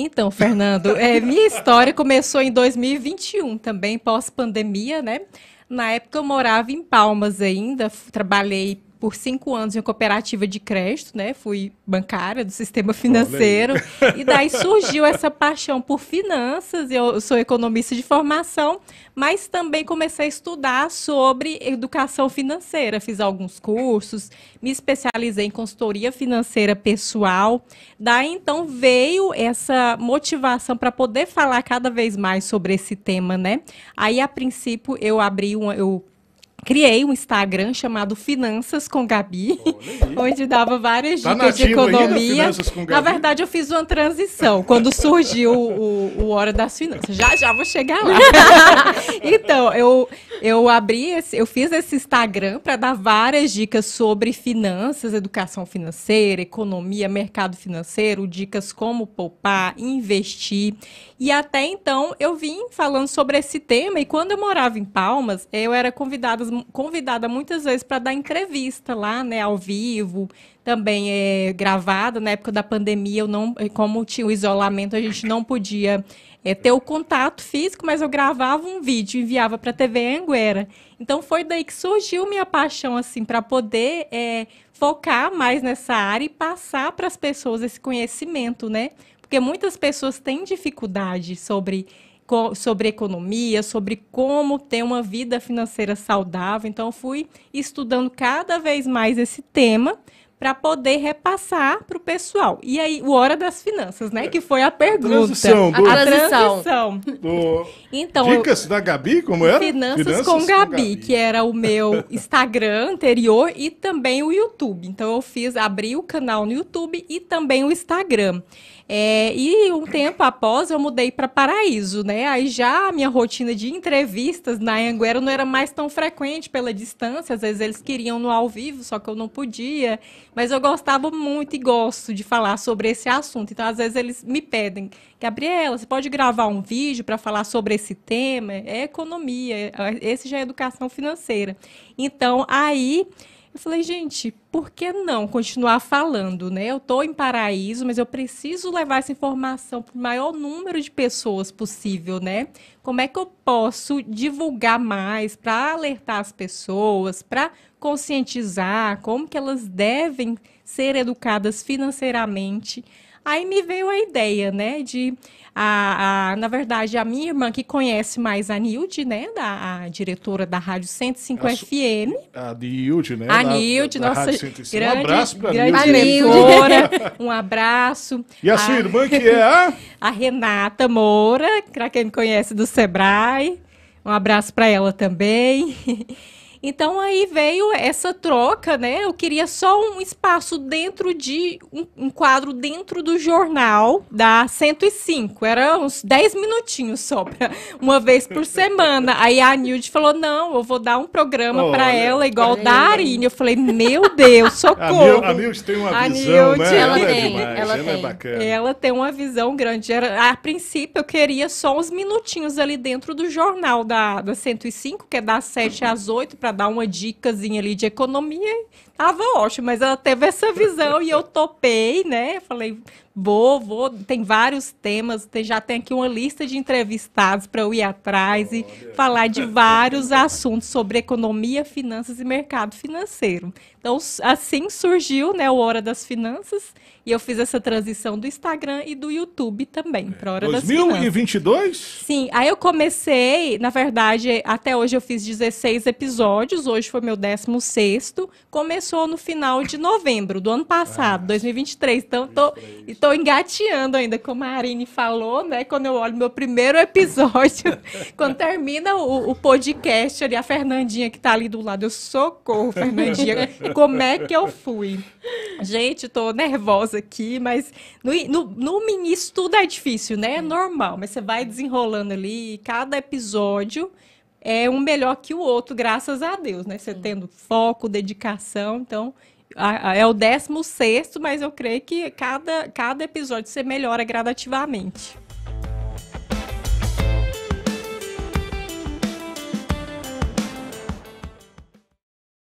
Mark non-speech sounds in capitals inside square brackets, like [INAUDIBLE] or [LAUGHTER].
Então, Fernando, é, minha história começou em 2021, também pós-pandemia, né? Na época eu morava em Palmas ainda, trabalhei por cinco anos em uma cooperativa de crédito, né? Fui bancária do sistema financeiro. E daí surgiu essa paixão por finanças. Eu sou economista de formação, mas também comecei a estudar sobre educação financeira. Fiz alguns cursos, me especializei em consultoria financeira pessoal. Daí então veio essa motivação para poder falar cada vez mais sobre esse tema, né? Aí a princípio eu abri um eu criei um Instagram chamado Finanças com Gabi, [LAUGHS] onde dava várias tá dicas de economia. Na verdade, eu fiz uma transição quando surgiu o, o Hora das Finanças. Já já vou chegar lá. [LAUGHS] então, eu eu abri, esse, eu fiz esse Instagram para dar várias dicas sobre finanças, educação financeira, economia, mercado financeiro, dicas como poupar, investir. E até então eu vim falando sobre esse tema. E quando eu morava em Palmas, eu era convidada, convidada muitas vezes para dar entrevista lá, né, ao vivo, também é, gravado. Na época da pandemia, eu não, é, como tinha o isolamento, a gente não podia é, ter o contato físico, mas eu gravava um vídeo, enviava para a TV Anguera. Então foi daí que surgiu minha paixão assim para poder é, focar mais nessa área e passar para as pessoas esse conhecimento, né? Porque muitas pessoas têm dificuldade sobre sobre economia, sobre como ter uma vida financeira saudável. Então, fui estudando cada vez mais esse tema para poder repassar para o pessoal. E aí, o Hora das Finanças, né? Que foi a pergunta. Transição, A transição. Do... Então, Dicas eu... da Gabi, como era? Finanças, Finanças com, Gabi, Gabi, que era o meu [LAUGHS] Instagram anterior e também o YouTube. Então, eu fiz, abri o canal no YouTube e também o Instagram. É, e um tempo após eu mudei para Paraíso, né? Aí já a minha rotina de entrevistas na Anguera não era mais tão frequente pela distância, às vezes eles queriam no ao vivo, só que eu não podia, mas eu gostava muito e gosto de falar sobre esse assunto. Então, às vezes eles me pedem, Gabriela, você pode gravar um vídeo para falar sobre esse tema? É economia, é, esse já é educação financeira. Então, aí eu falei, gente, por que não continuar falando, né? Eu estou em paraíso, mas eu preciso levar essa informação para o maior número de pessoas possível, né? Como é que eu posso divulgar mais para alertar as pessoas, para conscientizar como que elas devem ser educadas financeiramente? Aí me veio a ideia, né, de a, a, na verdade, a minha irmã que conhece mais a Nilde, né? Da, a diretora da Rádio 105 a, FM. A Nilde, né? A Nilde, da, nossa da grande, um abraço para a Nilde. [LAUGHS] um abraço. E a, sua irmã que [LAUGHS] é a? a Renata Moura, para quem me conhece do Sebrae. Um abraço para ela também. [LAUGHS] Então aí veio essa troca, né? Eu queria só um espaço dentro de um, um quadro dentro do jornal da 105. Era uns 10 minutinhos só, pra, [LAUGHS] uma vez por semana. Aí a Nilde falou: "Não, eu vou dar um programa para ela igual é da Arine". Eu falei: "Meu Deus, [LAUGHS] socorro". A Nilde tem uma a visão, Nilde, né? Ela, ela é tem, é ela, ela é tem. é bacana. Ela tem uma visão grande. Era, a princípio eu queria só uns minutinhos ali dentro do jornal da da 105, que é das 7 às 8 para para dar uma dicasinha ali de economia, tava ótimo, mas ela teve essa visão e eu topei, né? Falei, vou, vou, tem vários temas, tem, já tem aqui uma lista de entrevistados para eu ir atrás Olha. e falar de vários assuntos sobre economia, finanças e mercado financeiro. Então, assim surgiu, né, o Hora das Finanças, e eu fiz essa transição do Instagram e do YouTube também, é. para Hora 2022? das Finanças. Sim, aí eu comecei, na verdade, até hoje eu fiz 16 episódios episódios, hoje foi meu 16. Começou no final de novembro do ano passado, ah, 2023. Então, tô, tô engateando ainda, como a Arine falou, né? Quando eu olho meu primeiro episódio, [LAUGHS] quando termina o, o, podcast ali, a Fernandinha que tá ali do lado, eu socorro, Fernandinha, como é que eu fui? Gente, tô nervosa aqui, mas no, no, no início tudo é difícil, né? É normal, mas você vai desenrolando ali, cada episódio é um melhor que o outro, graças a Deus, né? Você tendo foco, dedicação, então a, a, é o décimo sexto, mas eu creio que cada, cada episódio você melhora gradativamente.